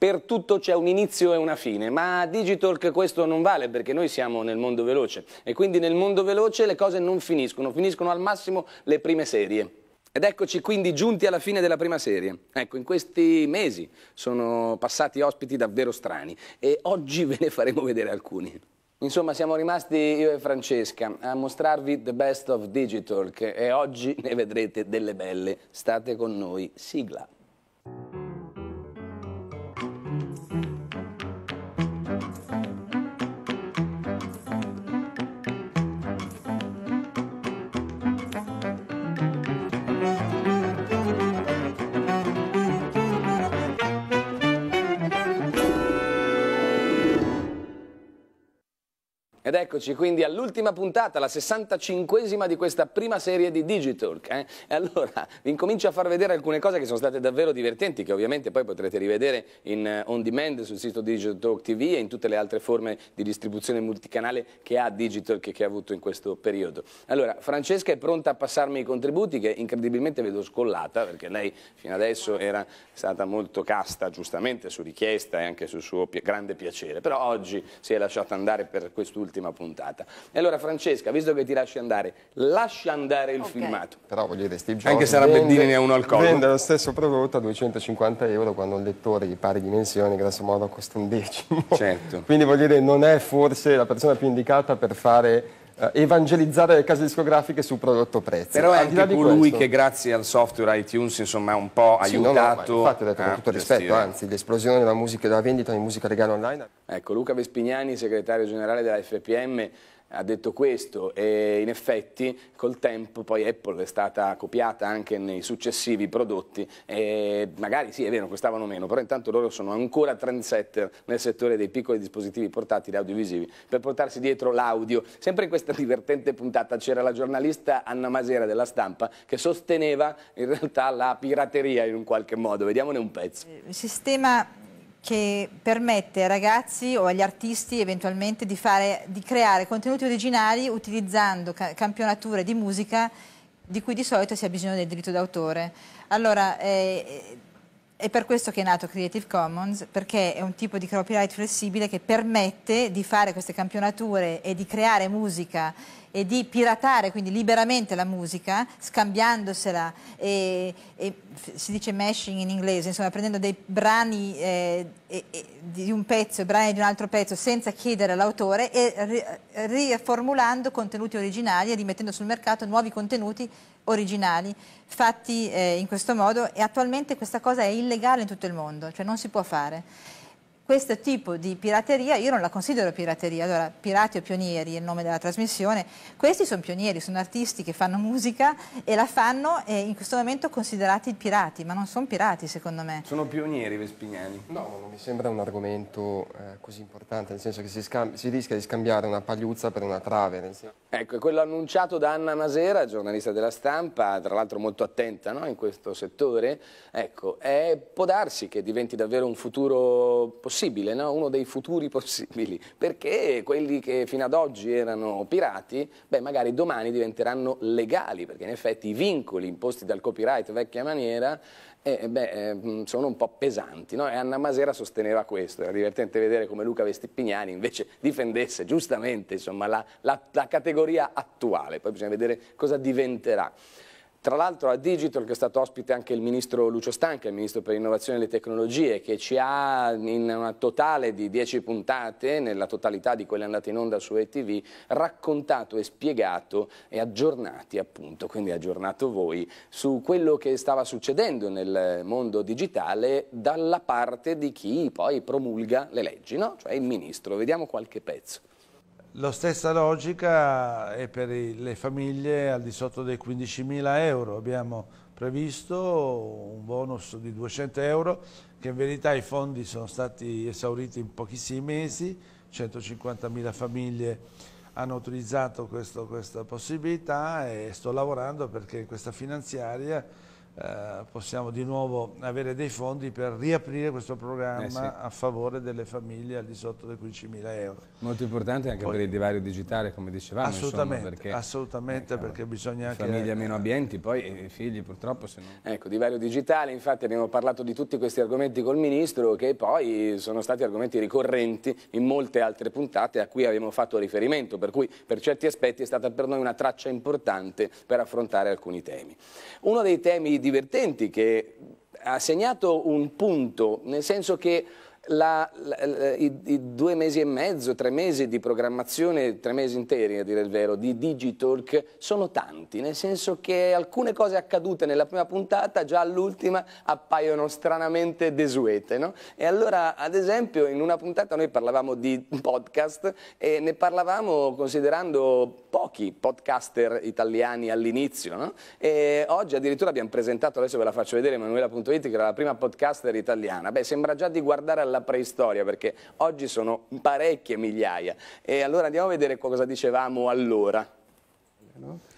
per tutto c'è un inizio e una fine, ma a Digitalk questo non vale perché noi siamo nel mondo veloce e quindi nel mondo veloce le cose non finiscono, finiscono al massimo le prime serie. Ed eccoci quindi giunti alla fine della prima serie. Ecco, in questi mesi sono passati ospiti davvero strani e oggi ve ne faremo vedere alcuni. Insomma, siamo rimasti io e Francesca a mostrarvi The Best of Digitalk e oggi ne vedrete delle belle. State con noi. Sigla. Eccoci quindi all'ultima puntata, la 65esima di questa prima serie di Digitalk. Eh? E allora vi incomincio a far vedere alcune cose che sono state davvero divertenti, che ovviamente poi potrete rivedere in eh, on demand sul sito Digitalk TV e in tutte le altre forme di distribuzione multicanale che ha Digitalk e che ha avuto in questo periodo. Allora, Francesca è pronta a passarmi i contributi che incredibilmente vedo scollata, perché lei fino adesso era stata molto casta, giustamente, su richiesta e anche sul suo grande piacere, però oggi si è lasciata andare per quest'ultima puntata puntata. E allora Francesca, visto che ti lasci andare, lascia andare il okay. filmato. Però voglio dire, Steve Jobs Anche se Rabeddini ne ha uno al collo. Vende lo stesso prodotto a 250 euro quando un lettore di pari dimensioni, grosso modo, costa un decimo. Certo. Quindi voglio dire, non è forse la persona più indicata per fare eh, evangelizzare le case discografiche sul prodotto prezzo. Però è anche colui questo... che grazie al software iTunes insomma ha un po' sì, aiutato. No, no, infatti ho detto con tutto gestire. anzi l'esplosione della musica della vendita di musica legale online. Ecco, Luca Vespignani, segretario generale della FPM, ha detto questo e in effetti col tempo poi Apple è stata copiata anche nei successivi prodotti e magari sì è vero costavano meno però intanto loro sono ancora trendsetter nel settore dei piccoli dispositivi portatili audiovisivi per portarsi dietro l'audio sempre in questa divertente puntata c'era la giornalista Anna Masera della stampa che sosteneva in realtà la pirateria in un qualche modo vediamone un pezzo eh, il sistema che permette ai ragazzi o agli artisti eventualmente di, fare, di creare contenuti originali utilizzando ca campionature di musica di cui di solito si ha bisogno del diritto d'autore. Allora, eh, è per questo che è nato Creative Commons, perché è un tipo di copyright flessibile che permette di fare queste campionature e di creare musica e di piratare quindi liberamente la musica, scambiandosela, e, e, si dice meshing in inglese, insomma prendendo dei brani eh, e, di un pezzo e brani di un altro pezzo senza chiedere all'autore e ri, riformulando contenuti originali e rimettendo sul mercato nuovi contenuti originali fatti eh, in questo modo e attualmente questa cosa è illegale in tutto il mondo, cioè non si può fare questo tipo di pirateria, io non la considero pirateria, allora pirati o pionieri è il nome della trasmissione, questi sono pionieri, sono artisti che fanno musica e la fanno e in questo momento considerati pirati, ma non sono pirati secondo me. Sono pionieri vespignani? No, non mi sembra un argomento eh, così importante, nel senso che si, si, rischia di scambiare una pagliuzza per una trave. Ecco, è quello annunciato da Anna Masera, giornalista della stampa, tra l'altro molto attenta no, in questo settore, ecco, è, eh, può darsi che diventi davvero un futuro possibile possibile, no? uno dei futuri possibili, perché quelli che fino ad oggi erano pirati, beh magari domani diventeranno legali, perché in effetti i vincoli imposti dal copyright vecchia maniera eh, eh beh, eh, mm, sono un po' pesanti. No? E Anna Masera sosteneva questo, era divertente vedere come Luca Vestipignani invece difendesse giustamente insomma, la, la, la categoria attuale, poi bisogna vedere cosa diventerà. Tra l'altro a Digital, che è stato ospite anche il ministro Lucio Stanca, il ministro per l'innovazione e le tecnologie, che ci ha in una totale di 10 puntate, nella totalità di quelle andate in onda su ETV, raccontato e spiegato e aggiornati appunto, quindi aggiornato voi, su quello che stava succedendo nel mondo digitale dalla parte di chi poi promulga le leggi, no? cioè il ministro. Vediamo qualche pezzo. La stessa logica è per le famiglie al di sotto dei 15.000 euro. Abbiamo previsto un bonus di 200 euro che in verità i fondi sono stati esauriti in pochissimi mesi, 150.000 famiglie hanno utilizzato questo, questa possibilità e sto lavorando perché questa finanziaria eh, possiamo di nuovo avere dei fondi per riaprire questo programma eh sì. a favore delle famiglie al di sotto dei 15.000 euro. Molto importante anche Poi, per il divario digitale, come dicevamo. Assolutamente, insomma, perché, assolutamente eh, perché bisogna anche... Famiglie meno eh, abbienti, poi i figli purtroppo se no... Ecco, divario digitale, infatti abbiamo parlato di tutti questi argomenti col Ministro che poi sono stati argomenti ricorrenti in molte altre puntate a cui abbiamo fatto riferimento, per cui per certi aspetti è stata per noi una traccia importante per affrontare alcuni temi. Uno dei temi divertenti che ha segnato un punto, nel senso che la, la, i, i, due mesi e mezzo, tre mesi di programmazione, tre mesi interi a dire il vero, di Digitalk sono tanti, nel senso che alcune cose accadute nella prima puntata già all'ultima appaiono stranamente desuete. No? E allora, ad esempio, in una puntata noi parlavamo di podcast e ne parlavamo considerando pochi podcaster italiani all'inizio. No? E oggi addirittura abbiamo presentato, adesso ve la faccio vedere, Emanuela.it, che era la prima podcaster italiana. Beh, sembra già di guardare alla dalla preistoria, perché oggi sono parecchie migliaia. E allora andiamo a vedere cosa dicevamo allora.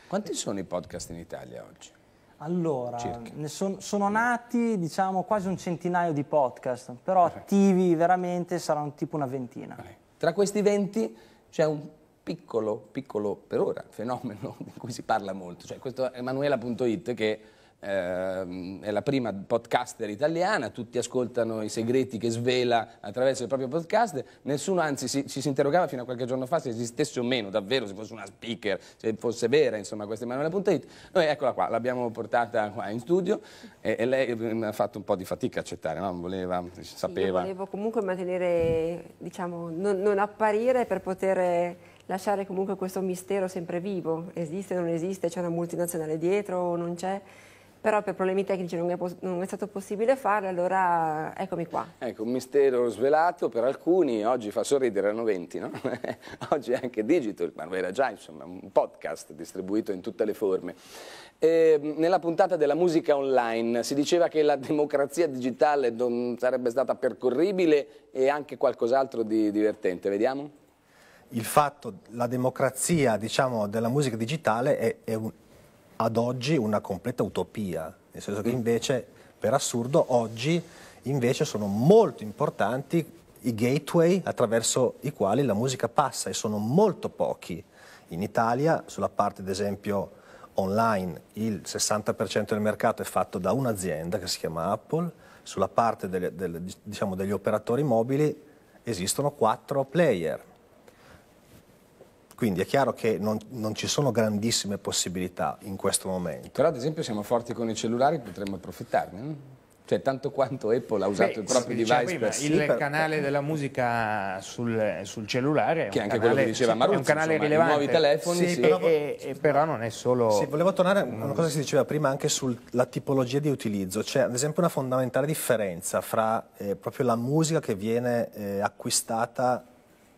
Quanti sono i podcast in Italia oggi? Allora, son, sono nati diciamo quasi un centinaio di podcast, però okay. attivi veramente saranno tipo una ventina. Okay. Tra questi venti c'è un piccolo, piccolo per ora fenomeno di cui si parla molto, cioè questo Emanuela.it che Ehm, è la prima podcaster italiana, tutti ascoltano i segreti che svela attraverso il proprio podcast, nessuno anzi si, ci si interrogava fino a qualche giorno fa se esistesse o meno, davvero, se fosse una speaker, se fosse vera, insomma, questa Emanuela.it. Noi eccola qua, l'abbiamo portata qua in studio e, e lei ehm, ha fatto un po' di fatica a accettare, no? voleva, sapeva. Io volevo comunque mantenere, diciamo, non, non apparire per poter lasciare comunque questo mistero sempre vivo, esiste o non esiste, c'è una multinazionale dietro o non c'è però per problemi tecnici non è, non è, stato possibile farlo, allora eccomi qua. Ecco, un mistero svelato per alcuni, oggi fa sorridere, erano 20, no? oggi è anche digital, ma era già, insomma, un podcast distribuito in tutte le forme. E ehm, nella puntata della musica online si diceva che la democrazia digitale non sarebbe stata percorribile e anche qualcos'altro di divertente, vediamo? il fatto, la democrazia diciamo, della musica digitale è, è, un, ad oggi una completa utopia, nel senso che invece, per assurdo, oggi invece sono molto importanti i gateway attraverso i quali la musica passa e sono molto pochi. In Italia, sulla parte ad esempio online, il 60% del mercato è fatto da un'azienda che si chiama Apple, sulla parte delle, delle, diciamo, degli operatori mobili esistono quattro player quindi è chiaro che non, non, ci sono grandissime possibilità in questo momento. Però ad esempio siamo forti con i cellulari, potremmo approfittarne. No? Cioè, tanto quanto Apple ha usato Beh, diciamo, il proprio device prima, per... Il per... canale della musica sul, sul cellulare che è anche canale, quello che diceva sì, Maruzzi, è un canale insomma, rilevante. nuovi telefoni sì, sì. Però, e, e, però non è solo... Sì, volevo tornare a una mm. cosa che si diceva prima anche sulla tipologia di utilizzo c'è cioè, ad esempio una fondamentale differenza fra eh, proprio la musica che viene eh, acquistata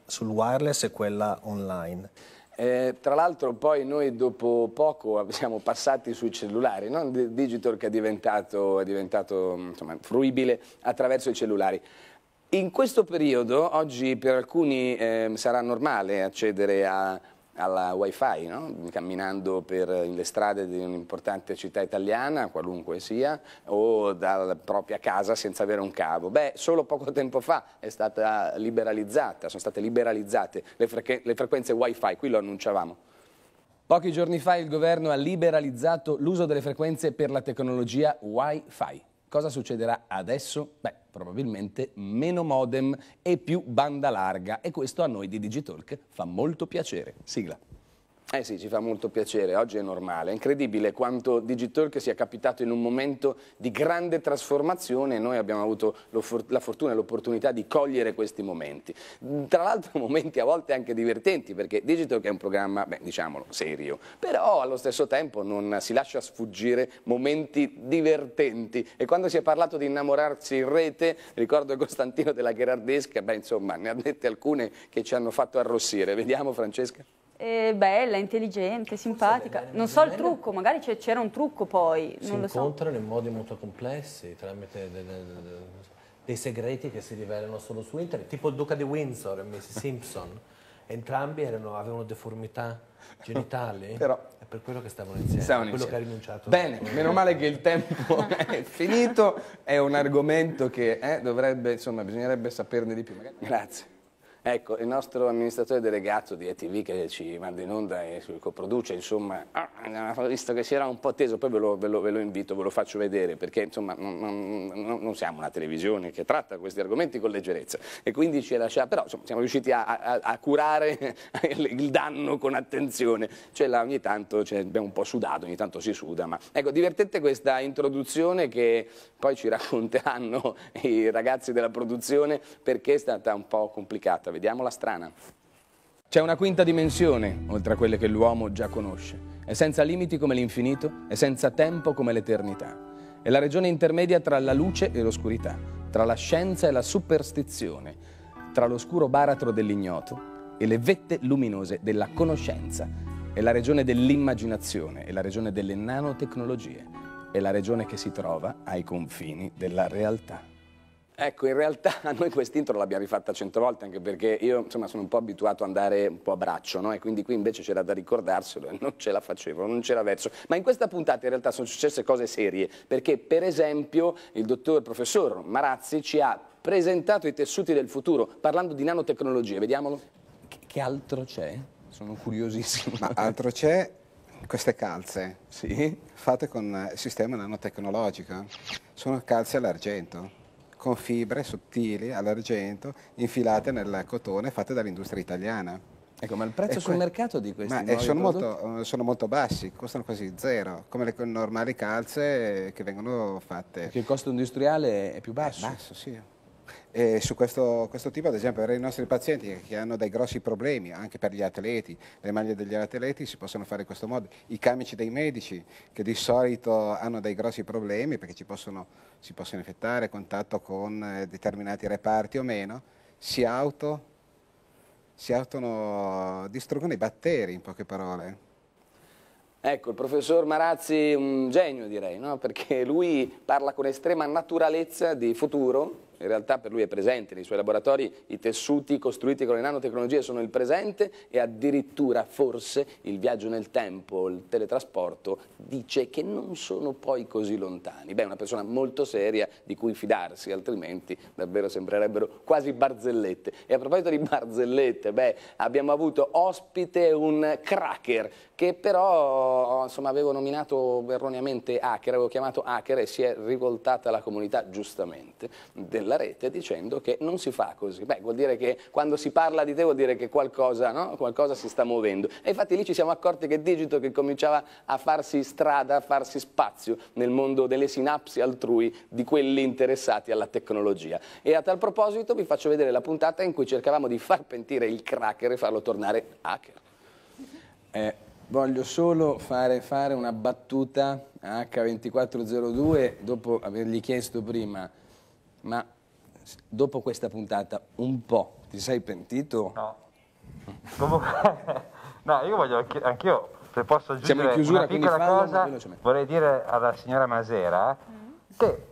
sul wireless e quella online. Eh, tra l'altro poi noi dopo poco siamo passati sui cellulari, no? Digital che è diventato, è diventato insomma, fruibile attraverso i cellulari. In questo periodo, oggi per alcuni eh, sarà normale accedere a alla wifi, no? camminando per eh, le strade di un'importante città italiana, qualunque sia, o dalla propria casa senza avere un cavo. Beh, solo poco tempo fa è stata liberalizzata, sono state liberalizzate le, fre le frequenze wifi, qui lo annunciavamo. Pochi giorni fa il governo ha liberalizzato l'uso delle frequenze per la tecnologia wifi. Cosa succederà adesso? Beh, probabilmente meno modem e più banda larga e questo a noi di Digitalk fa molto piacere. Sigla. Eh sì, ci fa molto piacere, oggi è normale. È incredibile quanto Digitalk sia capitato in un momento di grande trasformazione e noi abbiamo avuto la fortuna e l'opportunità di cogliere questi momenti. Tra l'altro momenti a volte anche divertenti perché Digitalk è un programma, beh, diciamolo, serio, però allo stesso tempo non si lascia sfuggire momenti divertenti e quando si è parlato di innamorarsi in rete, ricordo Costantino della Gherardesca, beh insomma ne ha dette alcune che ci hanno fatto arrossire. Vediamo Francesca. È bella, intelligente, simpatica. Bella, non so il trucco, magari c'era un trucco poi. Si non lo incontrano so. in modi molto complessi tramite de, de, dei segreti che si rivelano solo su internet, tipo il duca di Windsor e Miss Simpson. Entrambi erano, avevano deformità genitali Però, è per quello che stavano insieme, stavano quello insieme. che ha rinunciato. Bene, meno male che il tempo è finito, è un argomento che eh, dovrebbe, insomma, bisognerebbe saperne di più. Magari. Grazie. Ecco, il nostro amministratore delegato di ETV che ci manda in onda e coproduce, insomma, ah, visto che si era un po' teso, poi ve lo, ve lo, ve lo invito, ve lo faccio vedere, perché insomma non, non, non, siamo una televisione che tratta questi argomenti con leggerezza e quindi ci lascia, però insomma, siamo riusciti a, a, a curare il, il, danno con attenzione, cioè là ogni tanto cioè, abbiamo un po' sudato, ogni tanto si suda, ma ecco, divertente questa introduzione che poi ci racconteranno i ragazzi della produzione perché è stata un po' complicata vediamola strana. C'è una quinta dimensione, oltre a quelle che l'uomo già conosce. È senza limiti come l'infinito, è senza tempo come l'eternità. È la regione intermedia tra la luce e l'oscurità, tra la scienza e la superstizione, tra l'oscuro baratro dell'ignoto e le vette luminose della conoscenza. È la regione dell'immaginazione, è la regione delle nanotecnologie, è la regione che si trova ai confini della realtà. Ecco, in realtà noi quest'intro l'abbiamo rifatta cento volte, anche perché io insomma, sono un po' abituato ad andare un po' a braccio, no? e quindi qui invece c'era da ricordarselo e non ce la facevo, non c'era verso. Ma in questa puntata in realtà sono successe cose serie, perché per esempio il dottor, il professor Marazzi ci ha presentato i tessuti del futuro, parlando di nanotecnologie, vediamolo. Che, che altro c'è? Sono curiosissimo. Ma altro c'è queste calze, sì, fatte con sistema nanotecnologico. Sono calze all'argento con fibre sottili all'argento infilate nel cotone fatte dall'industria italiana. Ecco, ma il prezzo e sul mercato di questi ma eh, sono molto, eh, sono, molto, bassi, costano quasi zero, come le normali calze che vengono fatte. Perché il costo industriale è più basso? È basso, sì. E su questo, questo, tipo, ad esempio, per i nostri pazienti che hanno dei grossi problemi, anche per gli atleti, le maglie degli atleti si possono fare in questo modo. I camici dei medici, che di solito hanno dei grossi problemi perché ci possono, si possono infettare, contatto con eh, determinati reparti o meno, si auto si autodistruggono i batteri, in poche parole. Ecco, il professor Marazzi è un genio direi, no? perché lui parla con estrema naturalezza di futuro, in realtà per lui è presente nei suoi laboratori, i tessuti costruiti con le nanotecnologie sono il presente e addirittura forse il viaggio nel tempo, il teletrasporto, dice che non sono poi così lontani. Beh, una persona molto seria di cui fidarsi, altrimenti davvero sembrerebbero quasi barzellette. E a proposito di barzellette, beh, abbiamo avuto ospite un cracker che però insomma, avevo nominato erroneamente hacker, avevo chiamato hacker e si è rivoltata la comunità giustamente della della rete dicendo che non si fa così. Beh, vuol dire che quando si parla di te vuol dire che qualcosa, no? qualcosa si sta muovendo. E infatti lì ci siamo accorti che Digito che cominciava a farsi strada, a farsi spazio nel mondo delle sinapsi altrui di quelli interessati alla tecnologia. E a tal proposito vi faccio vedere la puntata in cui cercavamo di far pentire il cracker e farlo tornare hacker. Eh, voglio solo fare, fare una battuta a H2402 dopo avergli chiesto prima ma dopo questa puntata un po', ti sei pentito? No. Comunque, no, io voglio anch'io, se posso aggiungere Siamo in chiusura, una piccola cosa, vorrei dire alla signora Masera eh, mm. che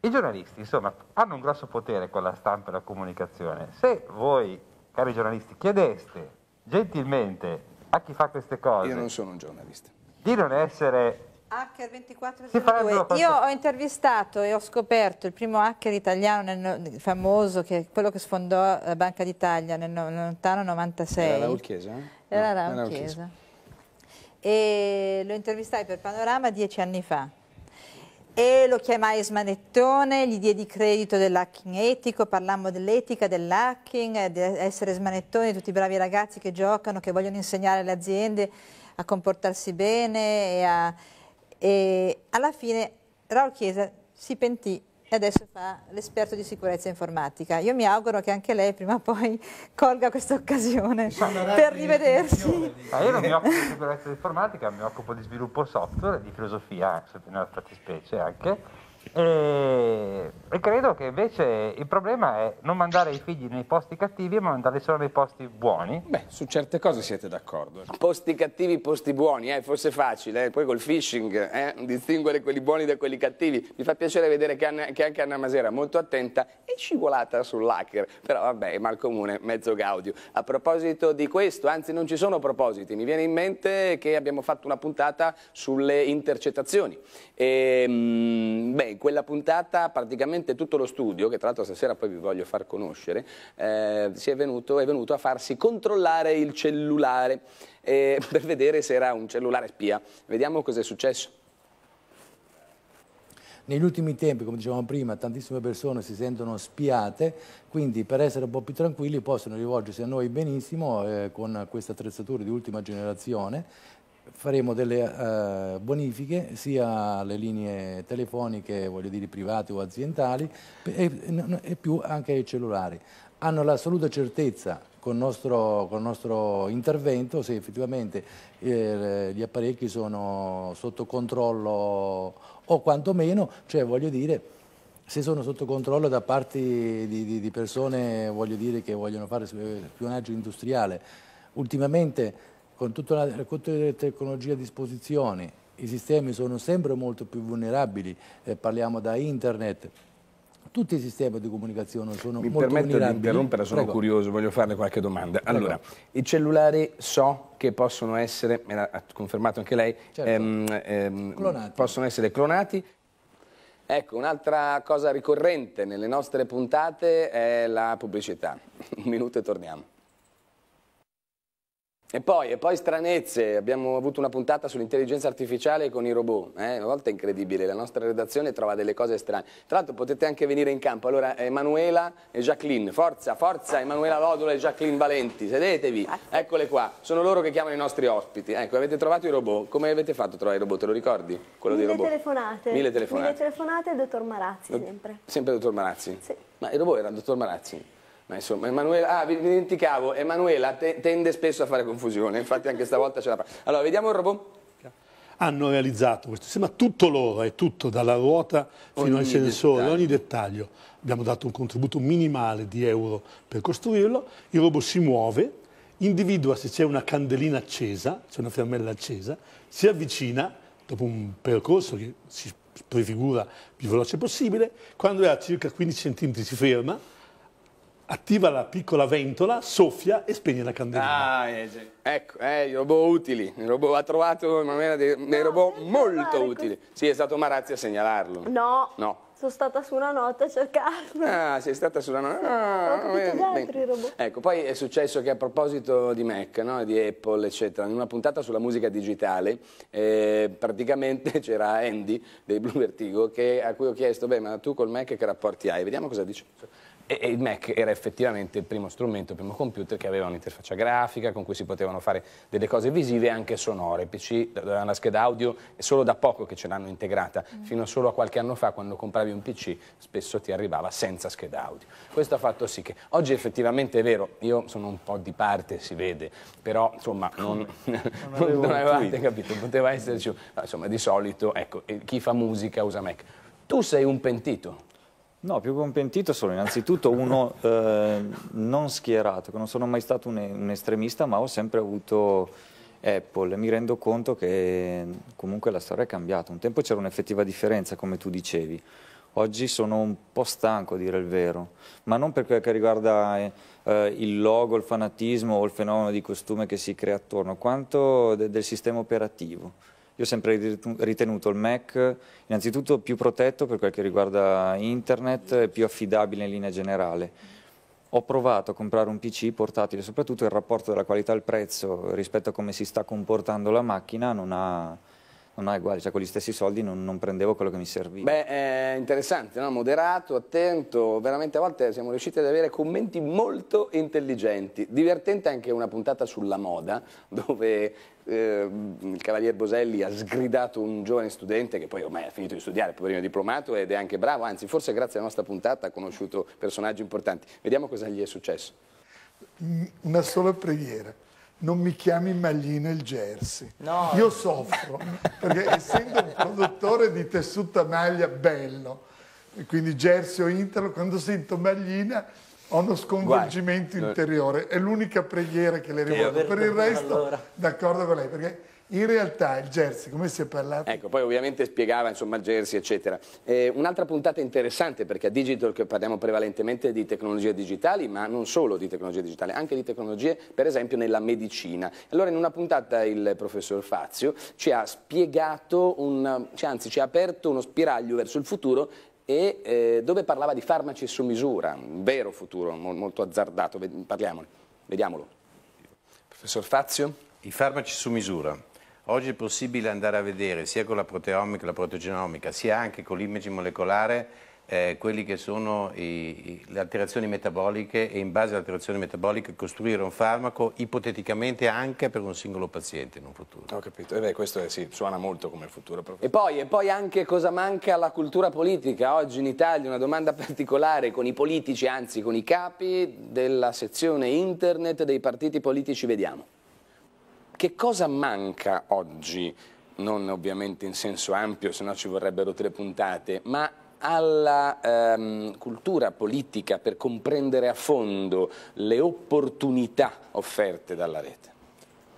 i giornalisti, insomma, hanno un grosso potere con la stampa e la comunicazione. Se voi, cari giornalisti, chiedeste gentilmente a chi fa queste cose... Io non sono un giornalista. Di non essere Hacker2402. Io ho intervistato e ho scoperto il primo hacker italiano nel, famoso, che è quello che sfondò la Banca d'Italia nel lontano 96. Era Raul Chiesa? Eh? Era Raul, Raul Chiesa. Chiesa. E lo intervistai per Panorama dieci anni fa e lo chiamai smanettone, gli diedi credito dell'hacking etico, parlammo dell'etica, dell'hacking, eh, di essere smanettone, tutti i bravi ragazzi che giocano, che vogliono insegnare alle aziende a comportarsi bene e a e alla fine Raul Chiesa si pentì e adesso fa l'esperto di sicurezza informatica. Io mi auguro che anche lei prima o poi colga questa occasione per rivedersi. Ah, io non mi occupo di sicurezza informatica, mi occupo di sviluppo software e di filosofia, eh, se nella fattispecie anche e, e, credo che invece il problema è non mandare i figli nei posti cattivi, ma mandarli solo nei posti buoni. Beh, su certe cose siete d'accordo. Eh. Posti cattivi, posti buoni, eh, forse facile, eh. poi col phishing, eh, distinguere quelli buoni da quelli cattivi. Mi fa piacere vedere che, Anna, che anche Anna Masera, molto attenta, è scivolata sull'hacker, però vabbè, mal comune, mezzo gaudio. A proposito di questo, anzi non ci sono propositi, mi viene in mente che abbiamo fatto una puntata sulle intercettazioni. E, ehm, mh, beh, quella puntata praticamente tutto lo studio, che tra l'altro stasera poi vi voglio far conoscere, eh, è, venuto, è venuto a farsi controllare il cellulare eh, per vedere se era un cellulare spia. Vediamo cosa è successo. Negli ultimi tempi, come dicevamo prima, tantissime persone si sentono spiate, quindi per essere un po' più tranquilli possono rivolgersi a noi benissimo eh, con queste attrezzature di ultima generazione faremo delle eh, bonifiche sia alle linee telefoniche, voglio dire, private o aziendali, e, e più anche ai cellulari. Hanno l'assoluta certezza con il nostro, nostro, intervento se effettivamente eh, gli apparecchi sono sotto controllo o quantomeno, cioè voglio dire, se sono sotto controllo da parte di, di, di persone voglio dire, che vogliono fare spionaggio industriale. Ultimamente con tutte le tecnologie a disposizione, i sistemi sono sempre molto più vulnerabili, eh, parliamo da internet, tutti i sistemi di comunicazione sono Mi molto vulnerabili. Mi permetto di interrompere, sono Prego. curioso, voglio farle qualche domanda. Allora, i cellulari so che possono essere, me l'ha confermato anche lei, certo. ehm, ehm, possono essere clonati. Ecco, un'altra cosa ricorrente nelle nostre puntate è la pubblicità. Un minuto e torniamo. E poi, e poi, stranezze, abbiamo avuto una puntata sull'intelligenza artificiale con i robot, eh? una volta è incredibile, la nostra redazione trova delle cose strane. Tra l'altro potete anche venire in campo, allora Emanuela e Jacqueline, forza, forza Emanuela Lodola e Jacqueline Valenti, sedetevi, ah, eccole qua, sono loro che chiamano i nostri ospiti. Ecco, avete trovato i robot, come avete fatto a trovare i robot, te lo ricordi? Quello Mille dei robot? telefonate. Mille telefonate. Mille telefonate e dottor Marazzi Do sempre. Sempre dottor Marazzi? Sì. Ma il robot era il dottor Marazzi? Ma insomma, Emanuela, ah, vi dimenticavo, Emanuela te, tende spesso a fare confusione, infatti anche stavolta ce la fa. Allora, vediamo il robot. Hanno realizzato questo sistema tutto loro, è tutto, dalla ruota fino ogni al sensore, dettaglio. ogni dettaglio. Abbiamo dato un contributo minimale di euro per costruirlo, il robot si muove, individua se c'è una candelina accesa, c'è una fiammella accesa, si avvicina dopo un percorso che si prefigura più veloce possibile, quando è a circa 15 cm si ferma, attiva la piccola ventola, soffia e spegne la candela. Ah, yes. Eh, ecco, eh, i robot utili, il robot ha trovato in maniera dei, no, robot ah, molto utili. Sì, è stato Marazzi a segnalarlo. No. No. Sono stata su una notte a cercarlo. Ah, sei stata su una notte. Ah, Ho capito già altri robot. Ecco, poi è successo che a proposito di Mac, no, di Apple, eccetera, in una puntata sulla musica digitale, eh, praticamente c'era Andy dei Blue Vertigo che, a cui ho chiesto, beh, ma tu col Mac che rapporti hai? Vediamo cosa dice. E, il Mac era effettivamente il primo strumento, il primo computer che aveva un'interfaccia grafica con cui si potevano fare delle cose visive e anche sonore. Il PC aveva una scheda audio è solo da poco che ce l'hanno integrata, mm. fino a solo a qualche anno fa quando compravi un PC spesso ti arrivava senza scheda audio. Questo ha fatto sì che oggi effettivamente è vero, io sono un po' di parte, si vede, però insomma non, non, avevo non avevate capito, poteva esserci, insomma di solito ecco, chi fa musica usa Mac. Tu sei un pentito. No, più che un pentito sono innanzitutto uno eh, non schierato, non sono mai stato un, un estremista ma ho sempre avuto Apple. e Mi rendo conto che comunque la storia è cambiata, un tempo c'era un'effettiva differenza come tu dicevi, Oggi sono un po' stanco a dire il vero, ma non per quel che riguarda eh, il logo, il fanatismo o il fenomeno di costume che si crea attorno, quanto de del sistema operativo. Io ho sempre ritenuto il Mac innanzitutto più protetto per quel che riguarda internet e più affidabile in linea generale. Ho provato a comprare un PC portatile, soprattutto il rapporto della qualità al prezzo rispetto a come si sta comportando la macchina non ha, non hai guardi, cioè con gli stessi soldi non, non prendevo quello che mi serviva. Beh, è interessante, no? moderato, attento, veramente a volte siamo riusciti ad avere commenti molto intelligenti. Divertente anche una puntata sulla moda, dove eh, il cavalier Boselli ha sgridato un giovane studente che poi ormai ha finito di studiare, poverino diplomato ed è anche bravo, anzi forse grazie alla nostra puntata ha conosciuto personaggi importanti. Vediamo cosa gli è successo. Una sola preghiera non mi chiami Maglino il jersey. No. Io soffro, perché essendo un produttore di tessuta maglia bello, quindi jersey o interlo, quando sento Maglina ho uno sconvolgimento Guai. Eh, interiore. È l'unica preghiera che le rivolgo. Per il resto, allora. d'accordo con lei, perché in realtà il jersey, come si è parlato? Ecco, poi ovviamente spiegava insomma il jersey, eccetera. Eh, un'altra puntata interessante perché a Digital che parliamo prevalentemente di tecnologie digitali, ma non solo di tecnologie digitali, anche di tecnologie per esempio nella medicina. Allora in una puntata il professor Fazio ci ha spiegato, un, cioè, anzi ci ha aperto uno spiraglio verso il futuro e eh, dove parlava di farmaci su misura, un vero futuro molto azzardato, parliamone, vediamolo. Professor Fazio? I farmaci su misura Oggi è possibile andare a vedere sia con la proteomica, la proteogenomica, sia anche con l'imaging molecolare eh, quelli che sono i, i, le alterazioni metaboliche e in base alle alterazioni metaboliche costruire un farmaco ipoteticamente anche per un singolo paziente in un futuro. Ho capito, eh beh, questo è, sì, suona molto come futuro. E poi, e poi anche cosa manca alla cultura politica. Oggi in Italia una domanda particolare con i politici, anzi con i capi della sezione internet dei partiti politici, vediamo. Che cosa manca oggi, non ovviamente in senso ampio, se no ci vorrebbero tre puntate, ma alla ehm, cultura politica per comprendere a fondo le opportunità offerte dalla rete?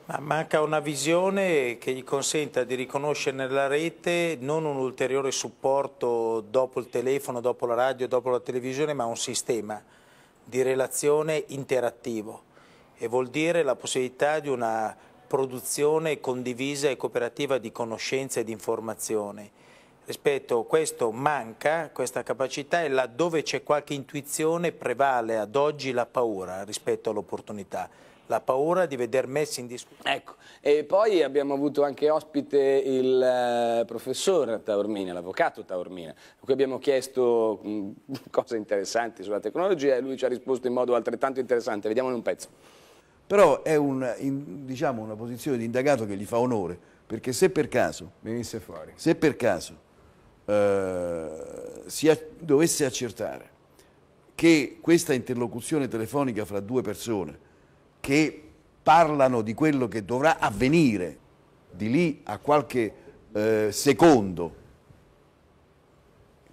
Ma manca una visione che gli consenta di riconoscere nella rete non un ulteriore supporto dopo il telefono, dopo la radio, dopo la televisione, ma un sistema di relazione interattivo e vuol dire la possibilità di una produzione condivisa e cooperativa di conoscenza e di informazione. Rispetto a questo manca questa capacità e laddove c'è qualche intuizione prevale ad oggi la paura rispetto all'opportunità la paura di veder messi in discussione. Ecco, e poi abbiamo avuto anche ospite il eh, professor Taormina, l'avvocato Taormina, a cui abbiamo chiesto mm, cose interessanti sulla tecnologia e lui ci ha risposto in modo altrettanto interessante. Vediamone un pezzo. Però è un, in, diciamo, una posizione di indagato che gli fa onore, perché se per caso... Venisse fuori. Se per caso eh, si, dovesse accertare che questa interlocuzione telefonica fra due persone che parlano di quello che dovrà avvenire di lì a qualche eh, secondo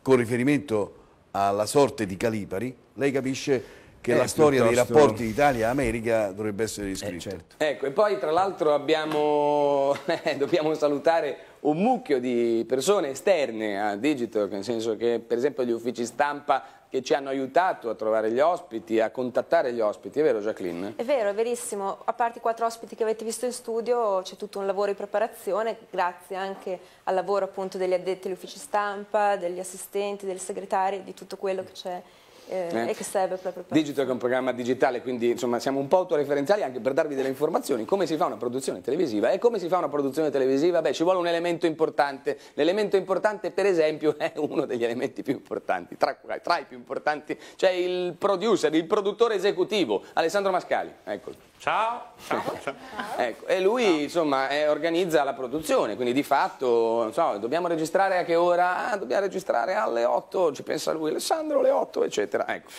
con riferimento alla sorte di Calipari, lei capisce che eh, la storia piuttosto... dei rapporti Italia-America dovrebbe essere riscritta. Eh, certo. Ecco, e poi tra l'altro abbiamo, eh, dobbiamo salutare un mucchio di persone esterne a Digito, nel senso che per esempio gli uffici stampa che ci hanno aiutato a trovare gli ospiti, a contattare gli ospiti, è vero Jacqueline? È vero, è verissimo, a parte i quattro ospiti che avete visto in studio c'è tutto un lavoro di preparazione grazie anche al lavoro appunto degli addetti agli uffici stampa, degli assistenti, del segretario, di tutto quello che c'è eh, eh. e che proprio per... Digito è un programma digitale, quindi insomma siamo un po' autoreferenziali anche per darvi delle informazioni, come si fa una produzione televisiva e come si fa una produzione televisiva? Beh, ci vuole un elemento importante, l'elemento importante per esempio è uno degli elementi più importanti, tra, tra i più importanti cioè il producer, il produttore esecutivo, Alessandro Mascali, eccolo. Ciao. Ciao. ecco, e lui Ciao. insomma eh, organizza la produzione, quindi di fatto so, dobbiamo registrare a che ora? Ah, dobbiamo registrare alle 8, ci pensa lui Alessandro le 8 eccetera. Ecco.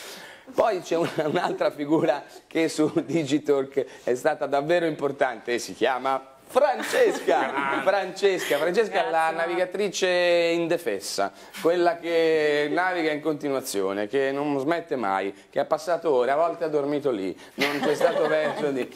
Poi c'è un'altra figura che su Digitalk è stata davvero importante e si chiama Ah. Francesca, Francesca, Francesca Grazie, la navigatrice indefessa, quella che naviga in continuazione, che non smette mai, che ha passato ore, a volte ha dormito lì, non c'è stato verso di...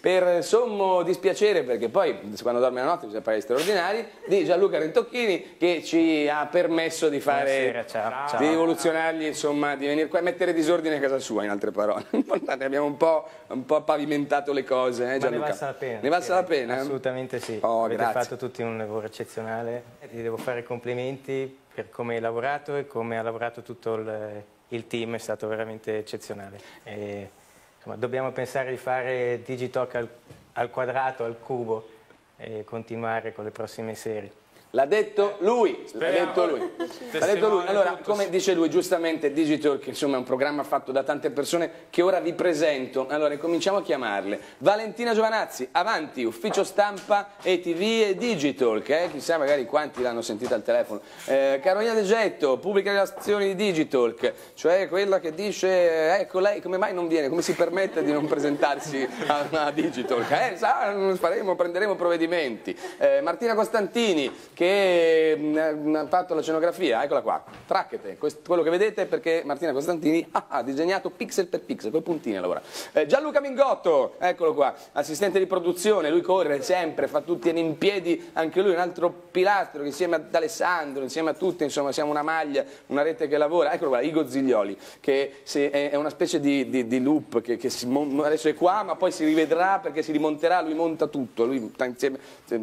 Per sommo dispiacere, perché poi quando dorme la notte bisogna fare straordinari, di Gianluca Rentocchini che ci ha permesso di fare, ciao, ciao. di rivoluzionargli, insomma, di venire qua e mettere disordine a casa sua, in altre parole. abbiamo un po', un po pavimentato le cose, eh, Gianluca. ne valsa la pena. Ne valsa sì, la pena, Assolutamente sì, oh, avete grazie. fatto tutti un lavoro eccezionale, ti devo fare complimenti per come hai lavorato e come ha lavorato tutto il, il team, è stato veramente eccezionale. E, insomma, dobbiamo pensare di fare Digitalk al, al quadrato, al cubo e continuare con le prossime serie. L'ha detto lui, l'ha detto lui. L'ha detto lui. Allora, come dice lui, giustamente Digitalk, insomma, è un programma fatto da tante persone che ora vi presento. Allora, cominciamo a chiamarle. Valentina Giovanazzi, avanti, ufficio stampa e TV e Digitalk, eh? chissà magari quanti l'hanno sentita al telefono. Eh, Carolina De Getto, pubblica relazioni di Digitalk, cioè quella che dice, eh, ecco lei come mai non viene, come si permette di non presentarsi a, a Digitalk? Eh, sa, faremo, prenderemo provvedimenti. Eh, Martina Costantini, che che mm, eh, mm, ha fatto la scenografia, eccola qua, Trackete, quello che vedete perché Martina Costantini ha disegnato pixel per pixel, poi puntini lavora. Eh, Gianluca Mingotto, eccolo qua, assistente di produzione, lui corre sempre, fa tutti in piedi, anche lui un altro pilastro che insieme ad Alessandro, insieme a tutti, insomma siamo una maglia, una rete che lavora, eccolo qua, Igo Ziglioli, che se, è, una specie di, di, di loop che, che si, adesso è qua ma poi si rivedrà perché si rimonterà, lui monta tutto, lui insieme,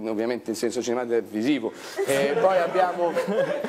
ovviamente in senso cinematografico visivo, e poi abbiamo,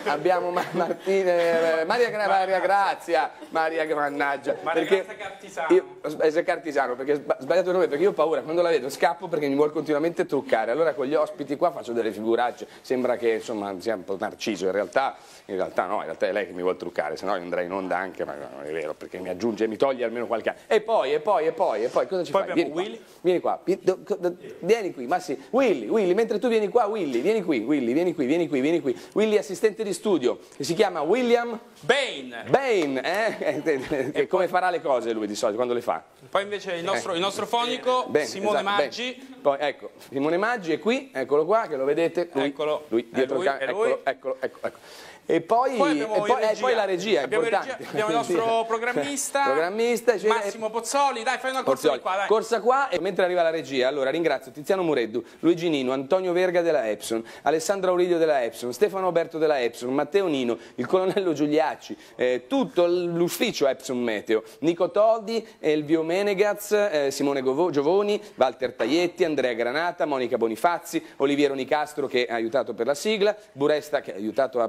abbiamo Martine, eh, Maria, Maria, Grazia, Maria Mannaggia. Maria Grazia Cartisano. Io, eh, Cartisano, perché sbagliato il nome, perché io ho paura, quando la vedo scappo perché mi vuole continuamente truccare. Allora con gli ospiti qua faccio delle figuracce, sembra che insomma sia un po' narciso, in realtà, in realtà no, in realtà è lei che mi vuole truccare, sennò no andrei in onda anche, ma non è vero, perché mi aggiunge, mi toglie almeno qualche anno. E poi, e poi, e poi, e poi, cosa ci poi fai? Vieni Willy. qua, vieni qua, vieni qui, ma sì, Willy, Willy, mentre tu vieni qua, Willy, vieni qui, Willy, vieni qui vieni qui, vieni qui, vieni qui. Willy assistente di studio, che si chiama William Bane. Bane, eh? eh e e come poi... farà le cose lui di solito, quando le fa. Poi invece il nostro, eh. il nostro fonico ben, esatto, Simone esatto, Maggi. Ben. Poi ecco, Simone Maggi è qui, eccolo qua, che lo vedete. Lui, eccolo. Lui, dietro lui, il can- eccolo, eccolo, eccolo, eccolo. Ecco. E poi, poi, e poi, eh, regia. poi la regia, abbiamo, regia, abbiamo il nostro programmista, programmista cioè, Massimo Pozzoli, dai fai una corsa Pozzoli. qua. Dai. Corsa qua e mentre arriva la regia, allora ringrazio Tiziano Mureddu, Luigi Nino, Antonio Verga della Epson, Alessandro Aurelio della Epson, Stefano Alberto della Epson, Matteo Nino, il colonnello Giuliacci, eh, tutto l'ufficio Epson Meteo, Nico Toldi, Elvio Menegaz, eh, Simone Govo, Giovoni, Walter Taglietti, Andrea Granata, Monica Bonifazzi, Oliviero Nicastro che ha aiutato per la sigla, Buresta che ha aiutato a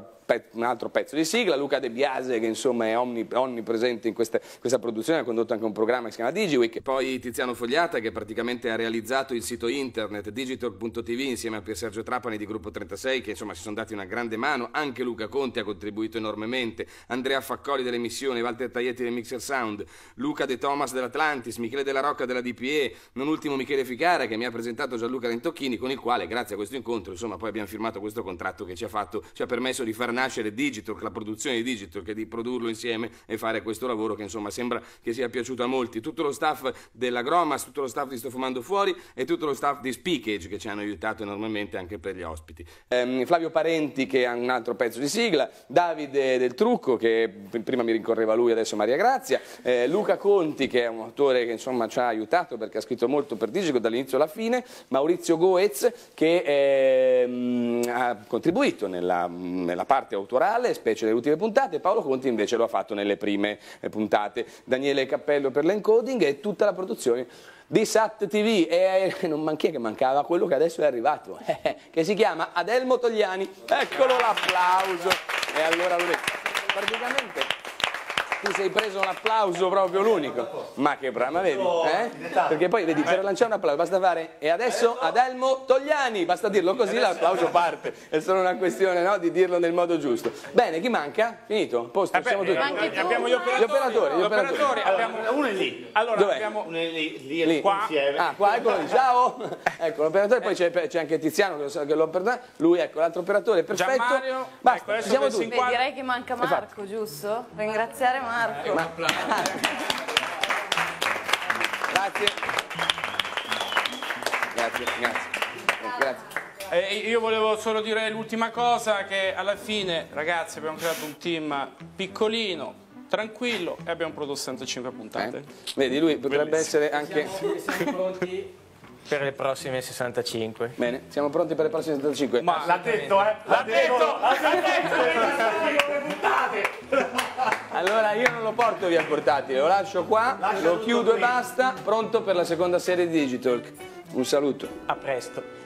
un altro pezzo di sigla, Luca De Biase che insomma è onnipresente in questa, questa produzione, ha condotto anche un programma che si chiama DigiWeek, poi Tiziano Fogliata che praticamente ha realizzato il sito internet digitalk.tv insieme a Pier Sergio Trapani di Gruppo 36 che insomma si sono dati una grande mano, anche Luca Conti ha contribuito enormemente, Andrea Faccoli dell'emissione, Walter Taglietti del Mixer Sound, Luca De Thomas dell'Atlantis, Michele Della Rocca della DPE, non ultimo Michele Ficara che mi ha presentato Gianluca Rentocchini con il quale grazie a questo incontro insomma poi abbiamo firmato questo contratto che ci ha, fatto, ci ha permesso di far nascere nascere Digitor, la produzione di Digitalk, che di produrlo insieme e fare questo lavoro che insomma sembra che sia piaciuto a molti. Tutto lo staff della Gromas, tutto lo staff di Sto Fumando Fuori e tutto lo staff di Speakage che ci hanno aiutato enormemente anche per gli ospiti. Ehm, Flavio Parenti che ha un altro pezzo di sigla, Davide del Trucco che prima mi rincorreva lui, adesso Maria Grazia, eh, Luca Conti che è un autore che insomma ci ha aiutato perché ha scritto molto per Digico dall'inizio alla fine, Maurizio Goetz che eh, ha contribuito nella, nella parte autonoma autorale, specie nelle ultime puntate, Paolo Conti invece lo ha fatto nelle prime eh, puntate. Daniele Cappello per l'encoding e tutta la produzione di Sat TV e eh, non manchia che mancava quello che adesso è arrivato, che si chiama Adelmo Togliani. Eccolo l'applauso. E allora Lorenzo, praticamente ti sei preso un applauso proprio l'unico. Ma che brava, vedi? Eh? Perché poi vedi, per lanciare un applauso basta fare e adesso ad Elmo Togliani, basta dirlo così l'applauso parte. È solo una questione no, di dirlo nel modo giusto. Bene, chi manca? Finito? Posto, siamo tutti. Eh, abbiamo gli operatori. Gli operatori, gli operatori. Allora, uno è lì. Allora, Dov'è? abbiamo uno è lì, lì, lì. qua. Insieme. Ah, qua, eccolo Ciao. ecco l'operatore, poi c'è, c'è anche Tiziano che lo, che lo lui ecco l'altro operatore, perfetto. Gianmario, Basta, ecco, siamo tutti. Beh, direi che manca esatto. Marco, giusto? Ringraziare Marco. Marco. Ma... Grazie. Grazie, grazie. grazie. Eh, io volevo solo dire l'ultima cosa che alla fine ragazzi abbiamo creato un team piccolino, tranquillo e abbiamo prodotto 65 puntate. Eh? Vedi, lui potrebbe Bellissimo. essere anche... Siamo, pronti per le prossime 65. Bene, siamo pronti per le prossime 65. Ma l'ha detto, eh? L'ha detto! L'ha detto! L'ha detto! Allora io non lo porto via il portatile, lo lascio qua, Lascia lo chiudo qui. e basta, pronto per la seconda serie di Digitalk. Un saluto. A presto.